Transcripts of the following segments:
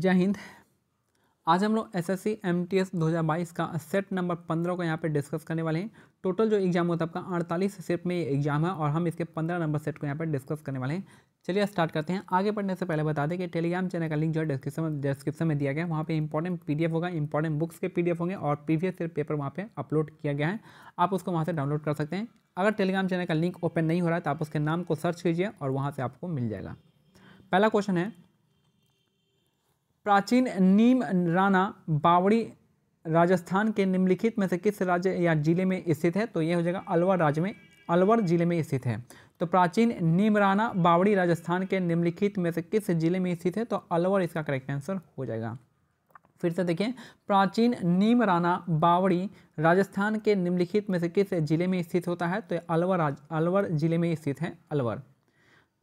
जय हिंद आज हम लोग S S C M T S दो हज़ार बाईस का सेट नंबर पंद्रह को यहाँ पे डिस्कस करने वाले हैं टोटल जो एग्जाम होता है आपका अड़तालीस सेट में ये एग्जाम है और हम इसके पंद्रह नंबर सेट को यहाँ पे डिस्कस करने वाले हैं चलिए स्टार्ट करते हैं आगे पढ़ने से पहले बता दें कि टेलीग्राम चैनल का लिंक जो है डिस्क्रिप्शन में डिस्क्रिप्शन में दिया गया है वहाँ पर इंपॉर्टेंट पी होगा इंपॉर्टेंट बुक्स के पी होंगे और प्रीवियस ईयर पेपर वहाँ पर अपलोड किया गया है आप उसको वहाँ से डाउनलोड कर सकते हैं अगर टेलीग्राम चैनल का लिंक ओपन नहीं हो रहा है तो आप उसके नाम को सर्च कीजिए और वहाँ से आपको मिल जाएगा पहला क्वेश्चन है प्राचीन नीम राना बावड़ी राजस्थान के निम्नलिखित में से किस राज्य या जिले में स्थित है तो यह हो जाएगा अलवर राज्य में अलवर जिले में स्थित है तो प्राचीन नीमराना बावड़ी राजस्थान के निम्नलिखित में से किस जिले में स्थित है तो अलवर इसका करेक्ट आंसर हो जाएगा फिर से देखें प्राचीन नीमराना बावड़ी राजस्थान के निम्नलिखित में से किस जिले में स्थित होता है तो अलवर अलवर जिले में स्थित है अलवर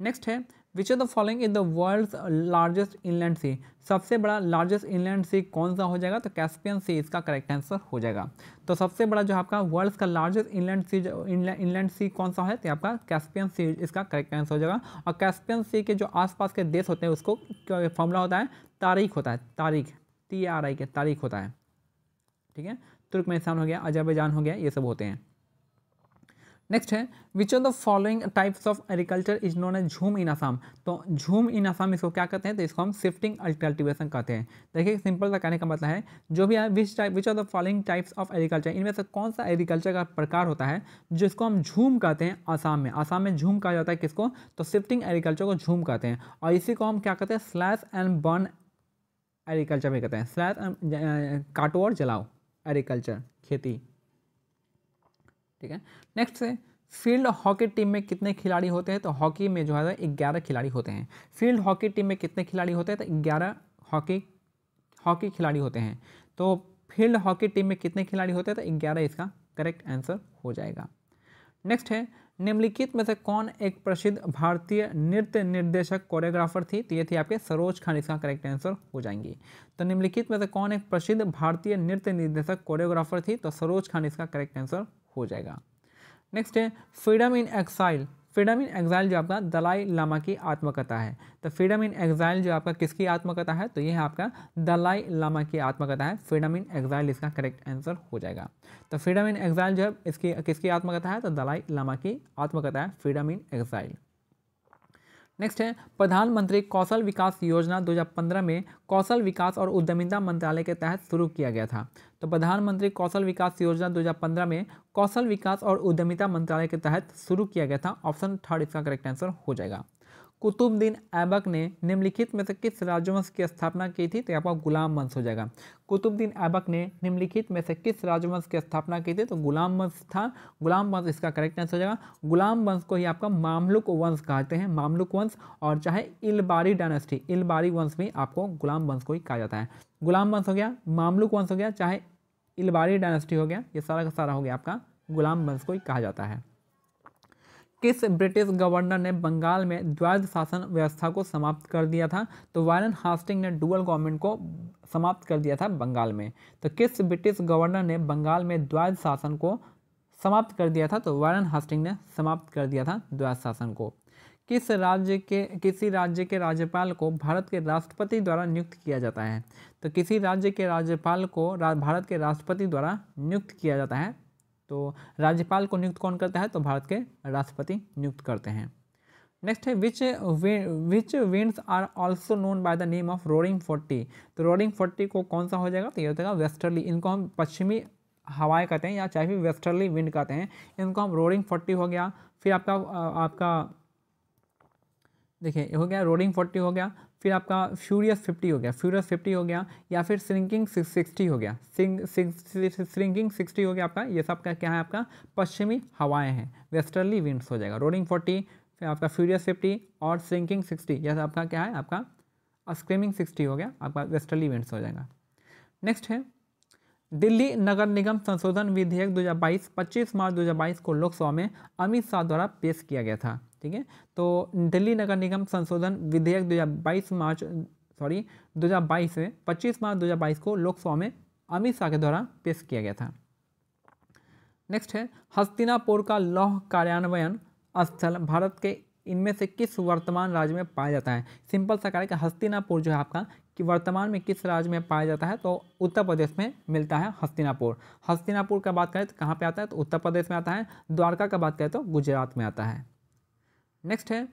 नेक्स्ट है which of the following is the world largest inland sea सबसे बड़ा लार्जेस्ट इनलैंड सी कौन सा हो जाएगा तो कैस्पियन सी इसका करेक्ट आंसर हो जाएगा तो सबसे बड़ा जो आपका वर्ल्ड का largest inland sea inland sea कौन सा है तो आपका कैस्पियन सी इसका करेक्ट आंसर हो जाएगा और कैस्पियन सी के जो आसपास के देश होते हैं उसको फॉर्मूला होता है तारीख होता है तारीख टी आर आई के तारीख होता है ठीक है तुर्कमेस्तान हो गया अजरबैजान हो गया ये सब होते हैं नेक्स्ट है which of the following types of agriculture is known as jhum in Assam तो झूम इन आसाम इसको क्या कहते हैं तो इसको हम शिफ्टिंग कल्टिवेशन कहते हैं देखिए सिंपल सा कहने का मतलब है जो भी है which type which of the following types of agriculture इनमें से कौन सा एग्रीकल्चर का प्रकार होता है जिसको हम झूम कहते हैं आसाम में आसाम में झूम कहा जाता है किसको तो शिफ्टिंग एग्रीकल्चर को झूम कहते हैं और इसी को हम क्या कहते हैं स्लैश एंड बर्न एग्रीकल्चर भी कहते हैं स्लैश काटो और जलाओ एग्रीकल्चर खेती ठीक है नेक्स्ट है फील्ड हॉकी टीम में कितने खिलाड़ी होते हैं तो हॉकी में जो है ग्यारह खिलाड़ी होते हैं फील्ड हॉकी टीम में कितने खिलाड़ी होते हैं तो ग्यारह हॉकी हॉकी खिलाड़ी होते हैं तो फील्ड हॉकी टीम में कितने खिलाड़ी होते हैं तो ग्यारह इसका करेक्ट आंसर हो जाएगा नेक्स्ट है निम्नलिखित में से कौन एक प्रसिद्ध भारतीय नृत्य निर्देशक कोरियोग्राफर थी तो ये थी आपके सरोज खान इसका करेक्ट आंसर हो जाएंगी तो निम्नलिखित में से कौन एक प्रसिद्ध भारतीय नृत्य निर्देशक कोरियोग्राफर थी तो सरोज खान इसका करेक्ट आंसर हो जाएगा नेक्स्ट है freedom in exile freedom in exile जो आपका दलाई लामा की आत्मकथा है तो फ्रीडम इन एग्जाइल जो आपका किसकी आत्मकथा है तो यह आपका दलाई लामा की आत्मकथा है फ्रीडम इन एग्जाइल इसका करेक्ट आंसर हो जाएगा तो फ्रीडम इन एग्जाइल जो है इसकी किसकी आत्मकथा है तो दलाई लामा की आत्मकथा है फ्रीडम इन एग्जाइल नेक्स्ट है प्रधानमंत्री कौशल विकास योजना 2015 में कौशल विकास और उद्यमिता मंत्रालय के तहत शुरू किया गया था तो प्रधानमंत्री कौशल विकास योजना 2015 में कौशल विकास और उद्यमिता मंत्रालय के तहत शुरू किया गया था ऑप्शन थर्ड इसका करेक्ट आंसर हो जाएगा कुतुबद्दीन ऐबक ने निम्नलिखित में से किस राजवंश की स्थापना की थी तो यहाँ पर गुलाम वंश हो जाएगा कुतुबद्दीन ऐबक ने निम्नलिखित में से किस राजवंश की स्थापना की थी तो गुलाम वंश था गुलाम वंश इसका करेक्ट आंसर हो जाएगा गुलाम वंश को ही आपका मामलुक वंश कहते हैं मामलुक वंश और चाहे इलबारी डायनेस्टी इलबारी वंश भी आपको गुलाम वंश को ही कहा जाता है गुलाम वंश हो गया मामलुक वंश हो गया चाहे इलबारी डायनेस्टी हो गया ये सारा का सारा हो गया आपका गुलाम वंश को ही कहा जाता है किस ब्रिटिश गवर्नर ने बंगाल में द्वैध शासन व्यवस्था को समाप्त कर दिया था तो वायरन हास्टिंग ने डुअल गवर्नमेंट को समाप्त कर दिया था बंगाल में तो किस ब्रिटिश गवर्नर ने बंगाल में द्वैध शासन को समाप्त कर दिया था तो वायरन हास्टिंग ने समाप्त कर दिया था द्वैध शासन को किस राज्य के किसी राज्य के राज्यपाल को भारत के राष्ट्रपति द्वारा नियुक्त किया जाता है तो किसी राज्य के राज्यपाल को भारत के राष्ट्रपति द्वारा नियुक्त किया जाता है तो राज्यपाल को नियुक्त कौन करता है तो भारत के राष्ट्रपति नियुक्त करते हैं नेक्स्ट है which which winds are also known by the name of roaring forty तो रोरिंग फोर्टी को कौन सा हो जाएगा तो ये हो जाएगा वेस्टर्ली इनको हम पश्चिमी हवाएं कहते हैं या चाहे भी वेस्टर्ली विंड कहते हैं इनको हम रोरिंग फोर्टी हो गया फिर आपका आपका देखिए हो गया रोरिंग फोर्टी हो गया फिर आपका फ्यूरियस फिफ्टी हो गया फ्यूरियस फिफ्टी हो गया या फिर श्रिंकिंग सिक्सटी हो गया श्रिंकिंग सिक्सटी हो गया आपका ये सब का क्या है आपका पश्चिमी हवाएं हैं वेस्टर्ली विंड्स हो जाएगा रोडिंग फोर्टी फिर आपका फ्यूरियस फिफ्टी और श्रिंकिंग सिक्सटी यह आपका क्या है आपका स्क्रीमिंग सिक्सटी हो गया आपका वेस्टर्ली विंड्स हो जाएगा नेक्स्ट है दिल्ली नगर निगम संशोधन विधेयक 2022 25 मार्च 2022 को लोकसभा में अमित शाह द्वारा पेश किया गया था ठीक है तो दिल्ली नगर निगम संशोधन विधेयक 2022 मार्च सॉरी 2022 में 25 मार्च 2022 को लोकसभा में अमित शाह के द्वारा पेश किया गया था नेक्स्ट है हस्तिनापुर का लौह कार्यान्वयन स्थल भारत के इनमें से किस वर्तमान राज्य में पाया जाता है सिंपल सा कार्य हस्तिनापुर जो है आपका कि वर्तमान में किस राज्य में पाया जाता है तो उत्तर प्रदेश में मिलता है हस्तिनापुर हस्तिनापुर का बात करें तो कहाँ पे आता है तो उत्तर प्रदेश में आता है द्वारका का बात करें तो गुजरात में आता है नेक्स्ट है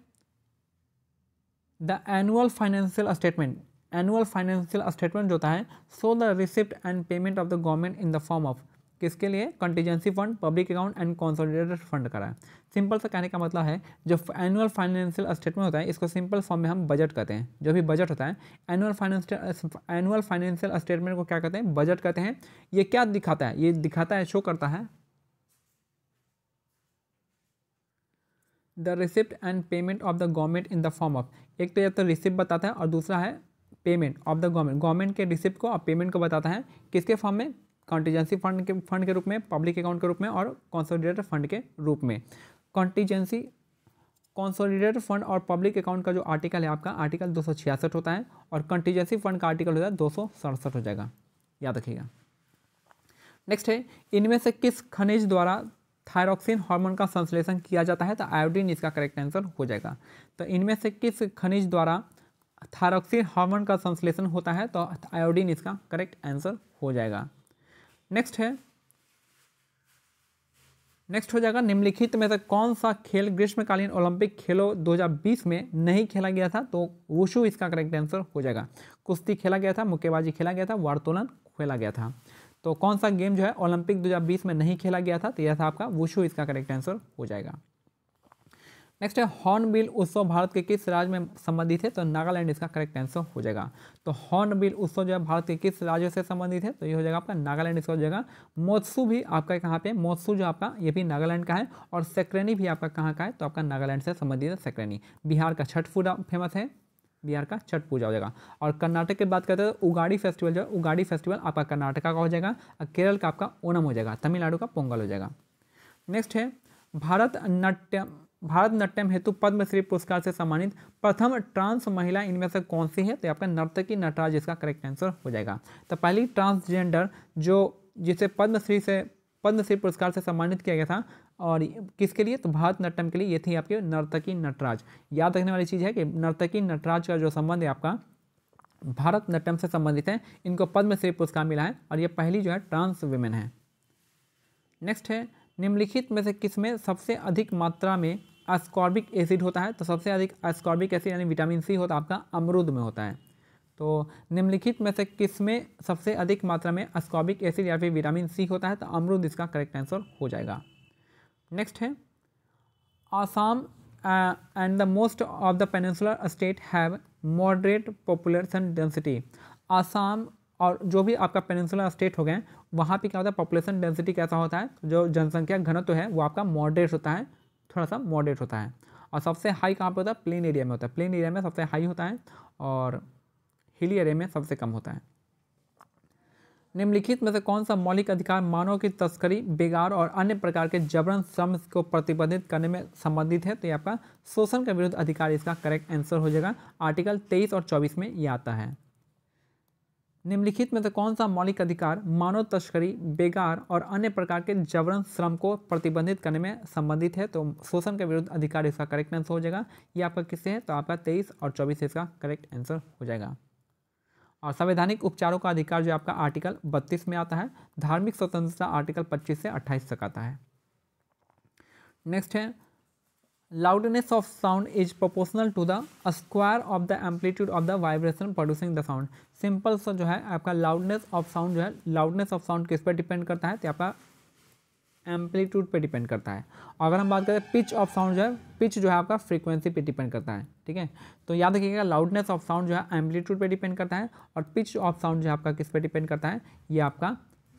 the annual financial statement annual financial statement जो होता है so the receipt and payment of the government in the form of किसके लिए contingency fund public account and consolidated fund कराएं सिंपल सा कहने का मतलब है जो एनुअल फाइनेंशियल स्टेटमेंट होता है इसको सिंपल फॉर्म में हम बजट कहते हैं जो भी बजट होता है annual financial annual financial statement को क्या कहते हैं बजट कहते हैं ये क्या दिखाता है ये दिखाता है शो करता है the receipt and payment of the government in the form of एक तो यह तो रिसिप्ट बताता है और दूसरा है payment of the government government के रिसिप्ट को और पेमेंट को बताता है किसके फॉर्म में कॉन्टीजेंसी फंड के फंड के रूप में पब्लिक अकाउंट के रूप में और कॉन्सोलिडेटेड फंड के रूप में कॉन्टीजेंसी कॉन्सोलिडेटेड फंड और पब्लिक अकाउंट का जो आर्टिकल है आपका आर्टिकल दो होता है और कंटीजेंसी फंड का आर्टिकल होता है दो हो जाएगा याद रखिएगा नेक्स्ट है इनमें से किस खनिज द्वारा थायरॉक्सिन हार्मोन का संश्लेषण किया जाता है तो आयोडीन इसका करेक्ट आंसर हो जाएगा तो इनमें से किस खनिज द्वारा थायरॉक्सिन हार्मोन का संश्लेषण होता है तो आयोडीन इसका करेक्ट आंसर हो जाएगा नेक्स्ट है नेक्स्ट हो जाएगा निम्नलिखित में से कौन सा खेल ग्रीष्मकालीन ओलंपिक खेलों 2020 में नहीं खेला गया था तो वुशु इसका करेक्ट आंसर हो जाएगा कुश्ती खेला गया था मुक्केबाजी खेला गया था वार्तोलन खेला गया था तो कौन सा गेम जो है ओलंपिक 2020 में नहीं खेला गया था तो यह था आपका वुशु इसका करेक्ट आंसर हो जाएगा नेक्स्ट है हॉर्नबिल उत्सव भारत के किस राज्य में संबंधित है तो नागालैंड इसका करेक्ट आंसर हो जाएगा तो हॉर्नबिल उत्सव जो है भारत के किस राज्य से संबंधित है तो ये हो जाएगा आपका नागालैंड इसका हो जाएगा मोत्सू भी आपका कहाँ पे मोत्सू जो आपका ये भी नागालैंड का है और सेक्रेनी भी आपका कहाँ का है तो आपका नागालैंड से संबंधित है सेक्रेनी बिहार का छठ पूजा फेमस है बिहार का छठ पूजा हो जाएगा और कर्नाटक की बात करते हैं तो उगाड़ी फेस्टिवल जो है उगाड़ी फेस्टिवल आपका कर्नाटका का हो जाएगा केरल का आपका ओणम हो जाएगा तमिलनाडु का पोंगल हो जाएगा नेक्स्ट है भारत नाट्यम भारतनाट्यम हेतु पद्मश्री पुरस्कार से सम्मानित प्रथम ट्रांस महिला इनमें से कौन सी है तो आपका नर्तकी नटराज इसका करेक्ट आंसर हो जाएगा तो पहली ट्रांसजेंडर जो जिसे पद्मश्री से पद्मश्री पुरस्कार से सम्मानित किया गया था और किसके लिए तो भारतनाट्यम के लिए ये थी आपकी नर्तकी नटराज याद रखने वाली चीज़ है कि नर्तकी नटराज का जो संबंध है आपका भारतनाट्यम से संबंधित है इनको पद्मश्री पुरस्कार मिला है और ये पहली जो है ट्रांस वुमेन है नेक्स्ट है निम्नलिखित में से किसमें सबसे अधिक मात्रा में अस्कॉर्बिक एसिड होता है तो सबसे अधिक अस्कॉर्बिक एसिड यानी विटामिन सी होता है आपका अमरूद में होता है तो निम्नलिखित में से किस में सबसे अधिक मात्रा में अस्कॉर्बिक एसिड या फिर विटामिन सी होता है तो अमरूद इसका करेक्ट आंसर हो जाएगा नेक्स्ट है Assam and the most of the peninsular state have moderate population density Assam और जो भी आपका पेनिनसुलर स्टेट हो गए वहाँ पे क्या होता है पॉपुलेशन डेंसिटी कैसा होता है जो जनसंख्या घनत्व तो है वो आपका मॉडरेट होता है थोड़ा सा मॉडरेट होता है और सबसे हाई कहाँ पे होता है प्लेन एरिया में होता है प्लेन एरिया में सबसे हाई होता है और हिली एरिया में सबसे कम होता है निम्नलिखित में से कौन सा मौलिक अधिकार मानव की तस्करी बेगार और अन्य प्रकार के जबरन श्रम को प्रतिबंधित करने में संबंधित है तो ये आपका शोषण के विरुद्ध अधिकार इसका करेक्ट आंसर हो जाएगा आर्टिकल 23 और 24 में ये आता है निम्नलिखित में से कौन सा मौलिक अधिकार मानव तस्करी बेगार और अन्य प्रकार के जबरन श्रम को प्रतिबंधित करने में संबंधित है तो शोषण के विरुद्ध अधिकार इसका करेक्ट आंसर हो जाएगा ये आपका किससे है तो आपका तेईस और चौबीस इसका करेक्ट आंसर हो जाएगा और संवैधानिक उपचारों का अधिकार जो आपका आर्टिकल बत्तीस में आता है धार्मिक स्वतंत्रता आर्टिकल पच्चीस से अट्ठाईस तक आता है नेक्स्ट है loudness of sound is proportional to the square of the amplitude of the vibration producing the sound simple सा जो है आपका loudness of sound जो है loudness of sound किस पर डिपेंड करता है तो आपका एम्पलीट्यूड पे डिपेंड करता है अगर हम बात करें पिच ऑफ साउंड जो है पिच जो है आपका फ्रीक्वेंसी पे डिपेंड करता है ठीक है तो याद रखिएगा लाउडनेस ऑफ साउंड जो है एम्पलीट्यूड पे डिपेंड करता है और पिच ऑफ साउंड जो है आपका किस पे डिपेंड करता है ये आपका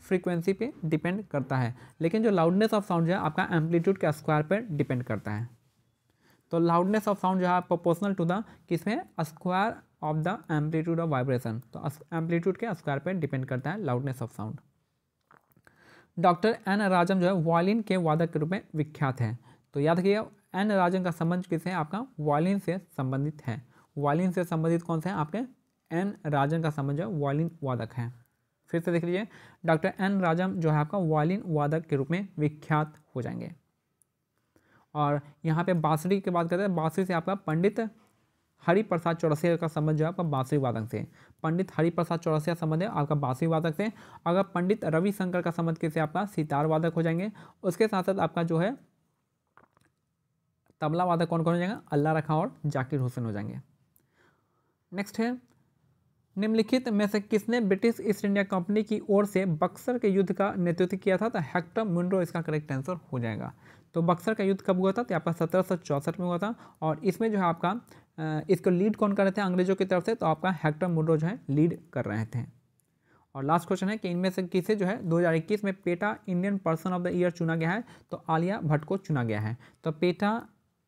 फ्रीक्वेंसी पे डिपेंड करता है लेकिन जो लाउडनेस ऑफ साउंड जो है आपका एम्पलीट्यूड के स्क्वायर पर डिपेंड करता है तो लाउडनेस ऑफ साउंड जो है प्रोपोर्शनल टू द किसमें square of the amplitude of vibration तो एम्पलीट्यूड के स्क्वायर पर डिपेंड करता है loudness of sound doctor N Rajan जो है वॉलिन के वादक के रूप में विख्यात है तो याद रखिएगा एन राजन का संबंध किससे आपका वॉलिन से संबंधित है वॉलिन से संबंधित कौन से हैं आपके एन राजन का संबंध जो है वादक है फिर से देख लीजिए डॉक्टर एन राजन जो है आपका वॉलिन वादक के रूप में विख्यात हो जाएंगे और यहाँ पे बांसुरी की बात करते हैं बांसुरी से आपका पंडित हरिप्रसाद चौरसिया का संबंध जो है आपका बांसुरी वादक से पंडित हरिप्रसाद चौरसिया संबंध है आपका बांसुरी वादक से अगर पंडित रविशंकर का संबंध किससे आपका सितार वादक हो जाएंगे उसके साथ साथ आपका जो है तबला वादक कौन कौन हो जाएगा अल्लाह रखा और जाकिर हुसैन हो जाएंगे नेक्स्ट है निम्नलिखित में से किसने ब्रिटिश ईस्ट इंडिया कंपनी की ओर से बक्सर के युद्ध का नेतृत्व किया था तो हेक्टर मुंड्रो इसका करेक्ट आंसर हो जाएगा तो बक्सर का युद्ध कब हुआ था तो आपका सत्रह में हुआ था और इसमें जो है आपका इसको लीड कौन कर रहे थे अंग्रेजों की तरफ से तो आपका हेक्टर मुंड्रो जो है लीड कर रहे थे और लास्ट क्वेश्चन है कि इनमें से किसे जो है 2021 में PETA Indian person of the year चुना गया है तो आलिया भट्ट को चुना गया है तो PETA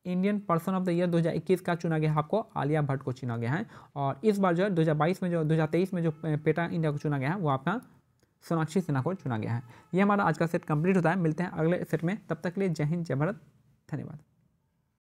Indian person of the year 2021 का चुना गया आपको आलिया भट्ट को चुना गया है और इस बार जो है 2022 में जो 2023 में जो पेटा इंडिया को चुना गया है वो आपका सोनाक्षी सिन्हा को चुना गया है ये हमारा आज का सेट कंप्लीट होता है मिलते हैं अगले सेट में तब तक के लिए जय हिंद जय भारत धन्यवाद